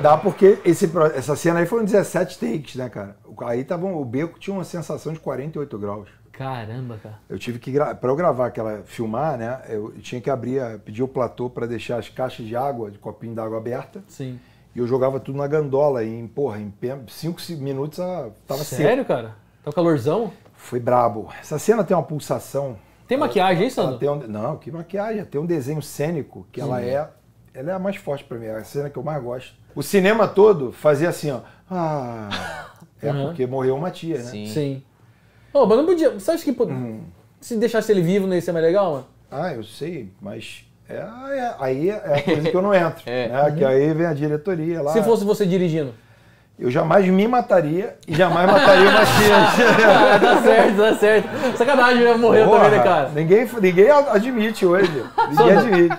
Dá porque esse, essa cena aí foram 17 takes, né, cara? Aí tava, o beco tinha uma sensação de 48 graus. Caramba, cara. Eu tive que para eu gravar aquela filmar, né? Eu tinha que abrir, pedir o platô para deixar as caixas de água, de copinho d'água aberta. Sim. E eu jogava tudo na gandola e em, porra, em 5 minutos a, ah, tava Sério, seco. cara? Tá calorzão? Foi brabo. Essa cena tem uma pulsação. Tem maquiagem, hein, Sandro? Um, não, que maquiagem. Tem um desenho cênico que Sim. ela é ela é a mais forte para mim, é a cena que eu mais gosto. O cinema todo fazia assim, ó. Ah. É uhum. porque morreu uma tia, né? Sim. Sim. Oh, mas não podia. Você acha que pod... Hum. se deixasse ele vivo não ia ser mais legal, mano? Ah, eu sei, mas. É, é, aí é a coisa que eu não entro. é. Né? Uhum. Que aí vem a diretoria lá. Se fosse você dirigindo. Eu jamais me mataria e jamais mataria uma tia. Ah, tá certo, tá certo. Sacanagem, né? morreu morrer também, né, cara? Ninguém, ninguém admite hoje. Ninguém admite.